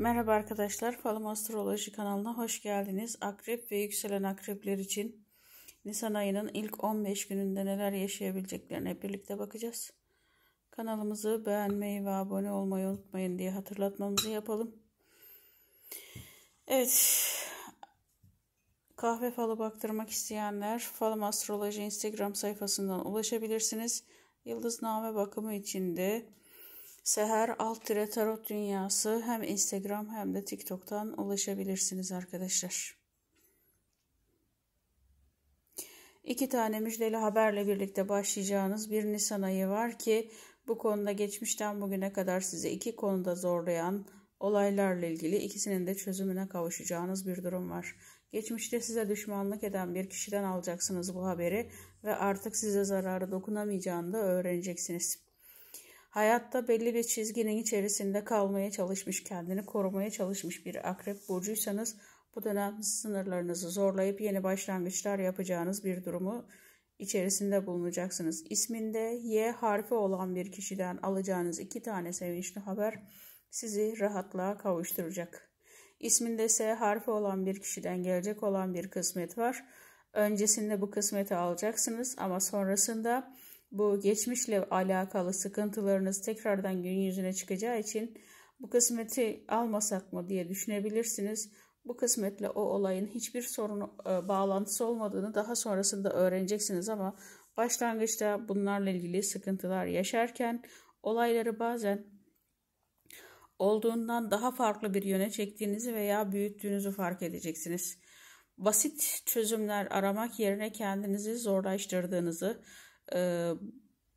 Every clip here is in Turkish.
Merhaba arkadaşlar, Falım Astroloji kanalına hoş geldiniz. Akrep ve yükselen akrepler için Nisan ayının ilk 15 gününde neler yaşayabileceklerine birlikte bakacağız. Kanalımızı beğenmeyi ve abone olmayı unutmayın diye hatırlatmamızı yapalım. Evet, kahve falı baktırmak isteyenler Falım Astroloji Instagram sayfasından ulaşabilirsiniz. Yıldızname bakımı içinde Seher alt tire tarot dünyası hem Instagram hem de TikTok'tan ulaşabilirsiniz arkadaşlar. İki tane müjdeli haberle birlikte başlayacağınız bir Nisan ayı var ki bu konuda geçmişten bugüne kadar sizi iki konuda zorlayan olaylarla ilgili ikisinin de çözümüne kavuşacağınız bir durum var. Geçmişte size düşmanlık eden bir kişiden alacaksınız bu haberi ve artık size zararı dokunamayacağını da öğreneceksiniz. Hayatta belli bir çizginin içerisinde kalmaya çalışmış, kendini korumaya çalışmış bir akrep burcuysanız bu dönem sınırlarınızı zorlayıp yeni başlangıçlar yapacağınız bir durumu içerisinde bulunacaksınız. İsminde Y harfi olan bir kişiden alacağınız iki tane sevinçli haber sizi rahatlığa kavuşturacak. İsminde S harfi olan bir kişiden gelecek olan bir kısmet var. Öncesinde bu kısmeti alacaksınız ama sonrasında bu geçmişle alakalı sıkıntılarınız tekrardan gün yüzüne çıkacağı için bu kısmeti almasak mı diye düşünebilirsiniz. Bu kısmetle o olayın hiçbir sorunu e, bağlantısı olmadığını daha sonrasında öğreneceksiniz ama başlangıçta bunlarla ilgili sıkıntılar yaşarken olayları bazen olduğundan daha farklı bir yöne çektiğinizi veya büyüttüğünüzü fark edeceksiniz. Basit çözümler aramak yerine kendinizi zorlaştırdığınızı, e,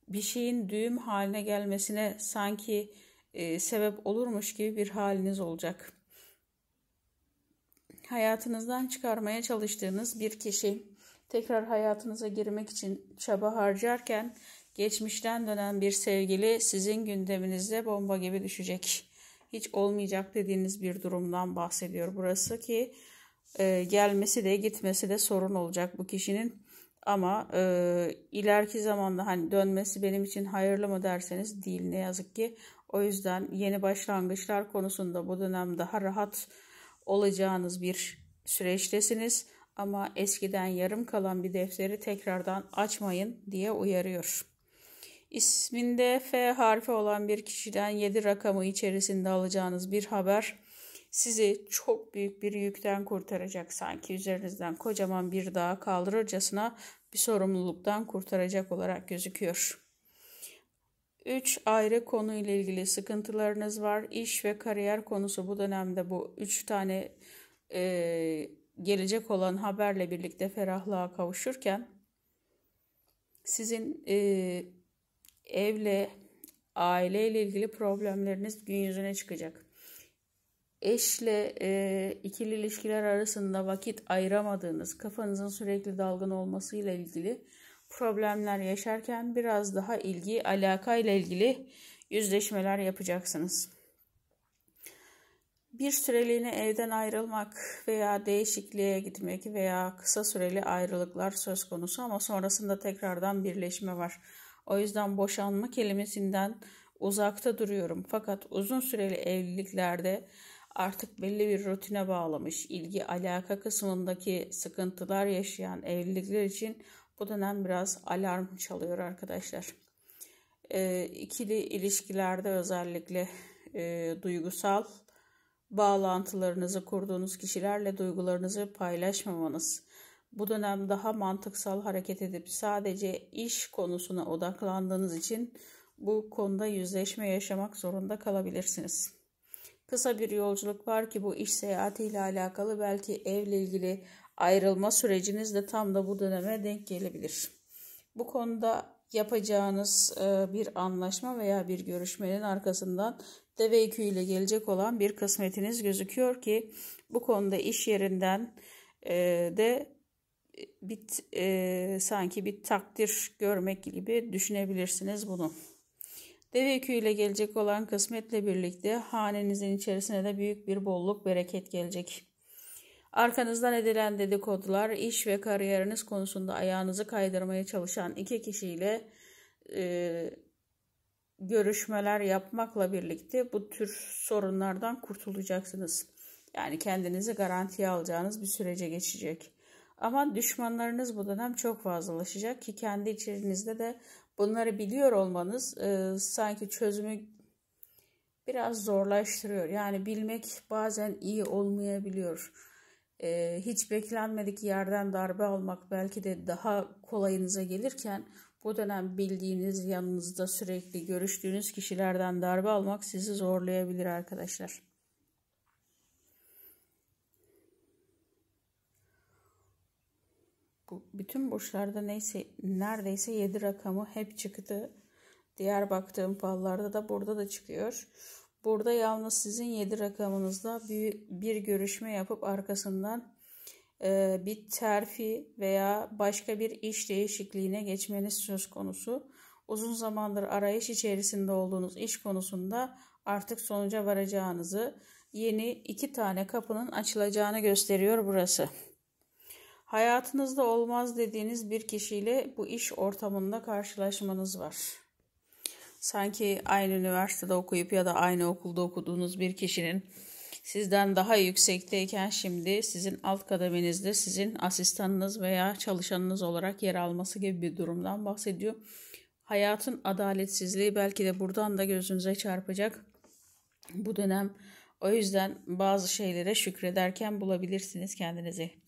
bir şeyin düğüm haline gelmesine sanki e, sebep olurmuş gibi bir haliniz olacak. Hayatınızdan çıkarmaya çalıştığınız bir kişi tekrar hayatınıza girmek için çaba harcarken geçmişten dönen bir sevgili sizin gündeminizde bomba gibi düşecek. Hiç olmayacak dediğiniz bir durumdan bahsediyor burası ki e, gelmesi de gitmesi de sorun olacak bu kişinin ama e, ileriki zamanda hani dönmesi benim için hayırlı mı derseniz değil ne yazık ki. O yüzden yeni başlangıçlar konusunda bu dönem daha rahat olacağınız bir süreçtesiniz. Ama eskiden yarım kalan bir defteri tekrardan açmayın diye uyarıyor. İsminde F harfi olan bir kişiden 7 rakamı içerisinde alacağınız bir haber sizi çok büyük bir yükten kurtaracak. Sanki üzerinizden kocaman bir dağa kaldırırcasına bir sorumluluktan kurtaracak olarak gözüküyor. Üç ayrı konu ile ilgili sıkıntılarınız var. İş ve kariyer konusu bu dönemde bu üç tane e, gelecek olan haberle birlikte ferahlığa kavuşurken sizin e, evle aileyle ilgili problemleriniz gün yüzüne çıkacak eşle e, ikili ilişkiler arasında vakit ayıramadığınız, kafanızın sürekli dalgın olmasıyla ilgili problemler yaşarken biraz daha ilgi, alaka ile ilgili yüzleşmeler yapacaksınız. Bir süreliğine evden ayrılmak veya değişikliğe gitmek veya kısa süreli ayrılıklar söz konusu ama sonrasında tekrardan birleşme var. O yüzden boşanma kelimesinden uzakta duruyorum. Fakat uzun süreli evliliklerde artık belli bir rutine bağlamış, ilgi alaka kısmındaki sıkıntılar yaşayan evlilikler için bu dönem biraz alarm çalıyor arkadaşlar. E, ikili ilişkilerde özellikle e, duygusal bağlantılarınızı kurduğunuz kişilerle duygularınızı paylaşmamanız, bu dönem daha mantıksal hareket edip sadece iş konusuna odaklandığınız için bu konuda yüzleşme yaşamak zorunda kalabilirsiniz. Kısa bir yolculuk var ki bu iş seyahatiyle alakalı belki evle ilgili ayrılma süreciniz de tam da bu döneme denk gelebilir. Bu konuda yapacağınız e, bir anlaşma veya bir görüşmenin arkasından deve yüküyle gelecek olan bir kısmetiniz gözüküyor ki bu konuda iş yerinden e, de bir e, sanki bir takdir görmek gibi düşünebilirsiniz bunu. Deve yüküyle gelecek olan kısmetle birlikte hanenizin içerisine de büyük bir bolluk bereket gelecek. Arkanızdan edilen dedikodular, iş ve kariyeriniz konusunda ayağınızı kaydırmaya çalışan iki kişiyle e, görüşmeler yapmakla birlikte bu tür sorunlardan kurtulacaksınız. Yani kendinizi garantiye alacağınız bir sürece geçecek. Ama düşmanlarınız bu dönem çok fazlalaşacak ki kendi içerinizde de bunları biliyor olmanız e, sanki çözümü biraz zorlaştırıyor. Yani bilmek bazen iyi olmayabiliyor. E, hiç beklenmedik yerden darbe almak belki de daha kolayınıza gelirken bu dönem bildiğiniz, yanınızda sürekli görüştüğünüz kişilerden darbe almak sizi zorlayabilir arkadaşlar. bütün burçlarda neyse neredeyse 7 rakamı hep çıktı. Diğer baktığım fallarda da burada da çıkıyor. Burada yalnız sizin 7 rakamınızda bir, bir görüşme yapıp arkasından e, bir terfi veya başka bir iş değişikliğine geçmeniz söz konusu. Uzun zamandır arayış içerisinde olduğunuz iş konusunda artık sonuca varacağınızı, yeni iki tane kapının açılacağını gösteriyor burası. Hayatınızda olmaz dediğiniz bir kişiyle bu iş ortamında karşılaşmanız var. Sanki aynı üniversitede okuyup ya da aynı okulda okuduğunuz bir kişinin sizden daha yüksekteyken şimdi sizin alt kademenizde sizin asistanınız veya çalışanınız olarak yer alması gibi bir durumdan bahsediyor. Hayatın adaletsizliği belki de buradan da gözünüze çarpacak bu dönem. O yüzden bazı şeylere şükrederken bulabilirsiniz kendinizi.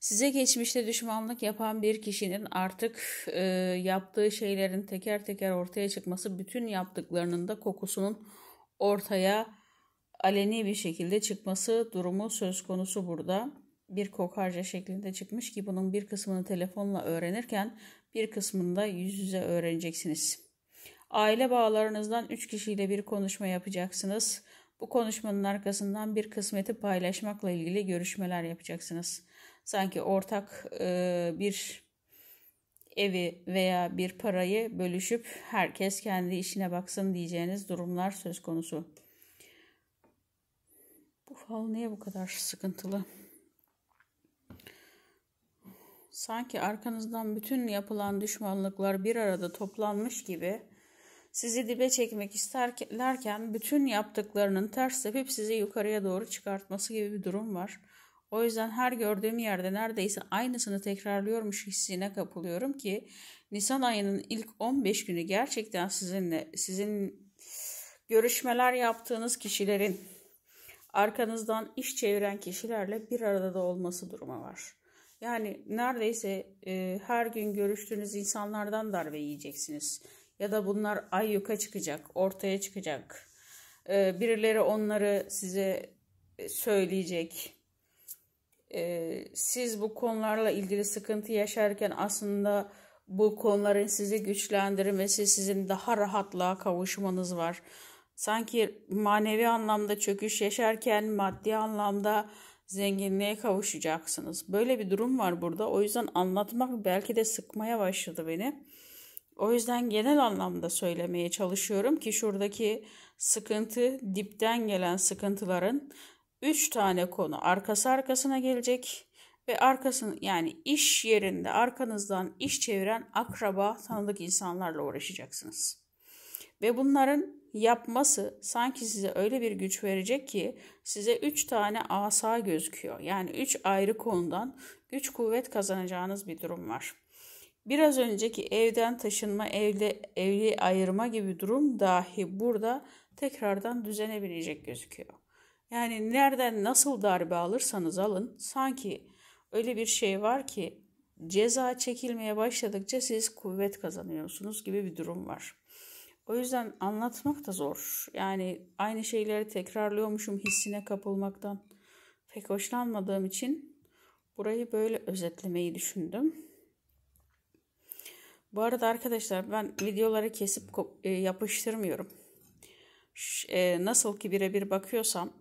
Size geçmişte düşmanlık yapan bir kişinin artık e, yaptığı şeylerin teker teker ortaya çıkması bütün yaptıklarının da kokusunun ortaya aleni bir şekilde çıkması durumu söz konusu burada. Bir kokarca şeklinde çıkmış ki bunun bir kısmını telefonla öğrenirken bir kısmını da yüz yüze öğreneceksiniz. Aile bağlarınızdan 3 kişiyle bir konuşma yapacaksınız. Bu konuşmanın arkasından bir kısmeti paylaşmakla ilgili görüşmeler yapacaksınız.'' sanki ortak e, bir evi veya bir parayı bölüşüp herkes kendi işine baksın diyeceğiniz durumlar söz konusu. Bu fal niye bu kadar sıkıntılı? Sanki arkanızdan bütün yapılan düşmanlıklar bir arada toplanmış gibi sizi dibe çekmek isterlerken bütün yaptıklarının ters tepip sizi yukarıya doğru çıkartması gibi bir durum var. O yüzden her gördüğüm yerde neredeyse aynısını tekrarlıyormuş hissine kapılıyorum ki Nisan ayının ilk 15 günü gerçekten sizinle sizin görüşmeler yaptığınız kişilerin arkanızdan iş çeviren kişilerle bir arada da olması durumu var. Yani neredeyse e, her gün görüştüğünüz insanlardan darbe yiyeceksiniz. Ya da bunlar ay yuka çıkacak, ortaya çıkacak. E, birileri onları size e, söyleyecek siz bu konularla ilgili sıkıntı yaşarken aslında bu konuların sizi güçlendirmesi, sizin daha rahatlığa kavuşmanız var. Sanki manevi anlamda çöküş yaşarken maddi anlamda zenginliğe kavuşacaksınız. Böyle bir durum var burada. O yüzden anlatmak belki de sıkmaya başladı beni. O yüzden genel anlamda söylemeye çalışıyorum ki şuradaki sıkıntı dipten gelen sıkıntıların 3 tane konu arkası arkasına gelecek ve arkasını yani iş yerinde arkanızdan iş çeviren akraba tanıdık insanlarla uğraşacaksınız. Ve bunların yapması sanki size öyle bir güç verecek ki size 3 tane asa gözüküyor. Yani 3 ayrı konudan güç kuvvet kazanacağınız bir durum var. Biraz önceki evden taşınma, evli, evli ayırma gibi durum dahi burada tekrardan düzenebilecek gözüküyor. Yani nereden nasıl darbe alırsanız alın sanki öyle bir şey var ki ceza çekilmeye başladıkça siz kuvvet kazanıyorsunuz gibi bir durum var. O yüzden anlatmak da zor. Yani aynı şeyleri tekrarlıyormuşum hissine kapılmaktan pek hoşlanmadığım için burayı böyle özetlemeyi düşündüm. Bu arada arkadaşlar ben videoları kesip e, yapıştırmıyorum. E, nasıl ki birebir bakıyorsam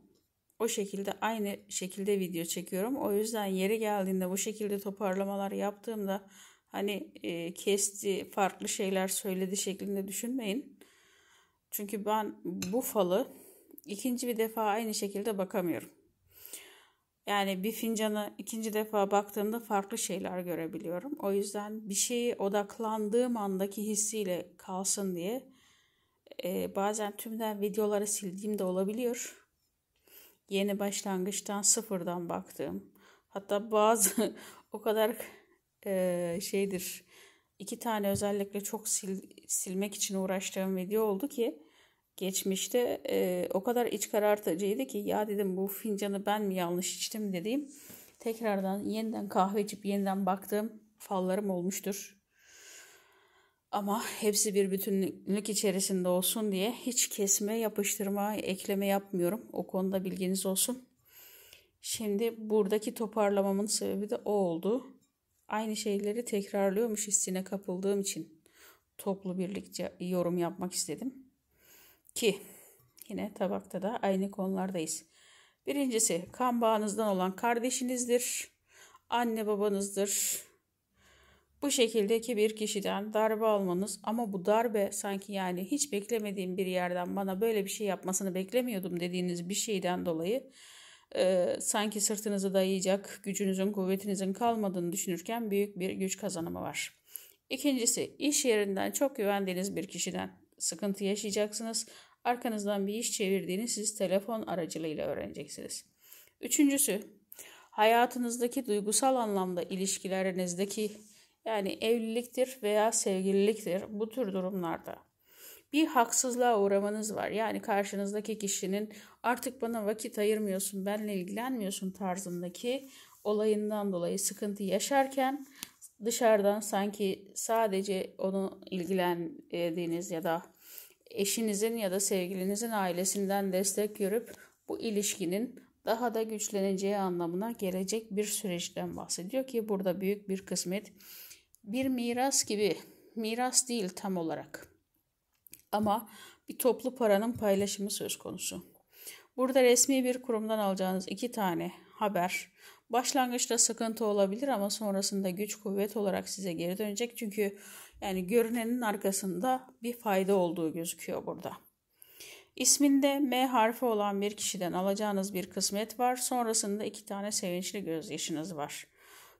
o şekilde aynı şekilde video çekiyorum. O yüzden yeri geldiğinde bu şekilde toparlamalar yaptığımda hani e, kesti, farklı şeyler söyledi şeklinde düşünmeyin. Çünkü ben bu falı ikinci bir defa aynı şekilde bakamıyorum. Yani bir fincana ikinci defa baktığımda farklı şeyler görebiliyorum. O yüzden bir şeyi odaklandığım andaki hissiyle kalsın diye e, bazen tümden videoları sildiğim de olabiliyor yeni başlangıçtan sıfırdan baktığım hatta bazı o kadar e, şeydir iki tane özellikle çok sil, silmek için uğraştığım video oldu ki geçmişte e, o kadar iç karartıcıydı ki ya dedim bu fincanı ben mi yanlış içtim dediğim tekrardan yeniden kahve içip yeniden baktığım fallarım olmuştur. Ama hepsi bir bütünlük içerisinde olsun diye hiç kesme, yapıştırma, ekleme yapmıyorum. O konuda bilginiz olsun. Şimdi buradaki toparlamamın sebebi de o oldu. Aynı şeyleri tekrarlıyormuş hissine kapıldığım için toplu birlikte yorum yapmak istedim. Ki yine tabakta da aynı konulardayız. Birincisi kan bağınızdan olan kardeşinizdir, anne babanızdır, bu şekildeki bir kişiden darbe almanız ama bu darbe sanki yani hiç beklemediğim bir yerden bana böyle bir şey yapmasını beklemiyordum dediğiniz bir şeyden dolayı e, sanki sırtınızı dayayacak gücünüzün kuvvetinizin kalmadığını düşünürken büyük bir güç kazanımı var. İkincisi iş yerinden çok güvendiğiniz bir kişiden sıkıntı yaşayacaksınız. Arkanızdan bir iş çevirdiğini siz telefon aracılığıyla öğreneceksiniz. Üçüncüsü hayatınızdaki duygusal anlamda ilişkilerinizdeki yani evliliktir veya sevgililiktir bu tür durumlarda bir haksızlığa uğramanız var. Yani karşınızdaki kişinin artık bana vakit ayırmıyorsun, benle ilgilenmiyorsun tarzındaki olayından dolayı sıkıntı yaşarken dışarıdan sanki sadece onu ilgilendiğiniz ya da eşinizin ya da sevgilinizin ailesinden destek görüp bu ilişkinin daha da güçleneceği anlamına gelecek bir süreçten bahsediyor ki burada büyük bir kısmet bir miras gibi miras değil tam olarak. Ama bir toplu paranın paylaşımı söz konusu. Burada resmi bir kurumdan alacağınız iki tane haber başlangıçta sıkıntı olabilir ama sonrasında güç kuvvet olarak size geri dönecek. Çünkü yani görünenin arkasında bir fayda olduğu gözüküyor burada. İsminde M harfi olan bir kişiden alacağınız bir kısmet var. Sonrasında iki tane sevinçli gözyaşınız var.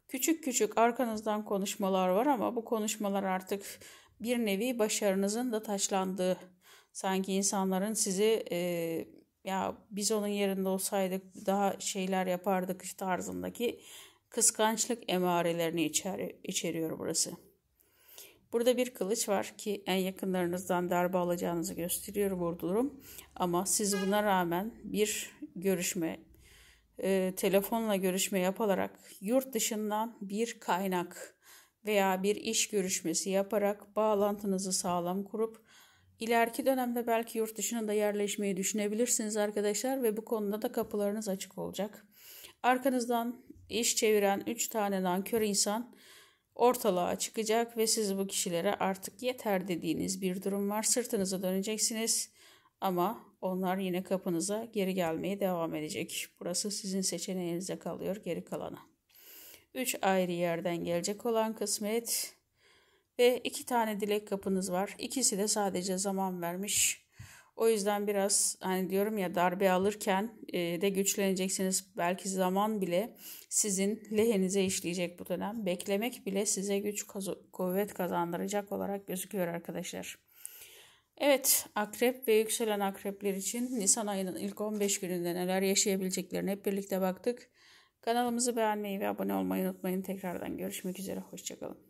Küçük küçük arkanızdan konuşmalar var ama bu konuşmalar artık bir nevi başarınızın da taşlandığı. Sanki insanların sizi e, ya biz onun yerinde olsaydık daha şeyler yapardık tarzındaki kıskançlık emarelerini içer, içeriyor burası. Burada bir kılıç var ki en yakınlarınızdan darbe alacağınızı gösteriyor bu durum. Ama siz buna rağmen bir görüşme e, telefonla görüşme yapılarak yurt dışından bir kaynak veya bir iş görüşmesi yaparak bağlantınızı sağlam kurup ileriki dönemde belki yurt dışına da yerleşmeyi düşünebilirsiniz arkadaşlar ve bu konuda da kapılarınız açık olacak. Arkanızdan iş çeviren 3 tane nankör insan ortalığa çıkacak ve siz bu kişilere artık yeter dediğiniz bir durum var. Sırtınızı döneceksiniz ama onlar yine kapınıza geri gelmeye devam edecek. Burası sizin seçeneğinize kalıyor geri kalanı. Üç ayrı yerden gelecek olan kısmet ve iki tane dilek kapınız var. İkisi de sadece zaman vermiş. O yüzden biraz hani diyorum ya darbe alırken e, de güçleneceksiniz. Belki zaman bile sizin lehinize işleyecek bu dönem. Beklemek bile size güç kuvvet kazandıracak olarak gözüküyor arkadaşlar. Evet, akrep ve yükselen akrepler için Nisan ayının ilk 15 gününde neler yaşayabileceklerini hep birlikte baktık. Kanalımızı beğenmeyi ve abone olmayı unutmayın. Tekrardan görüşmek üzere, hoşçakalın.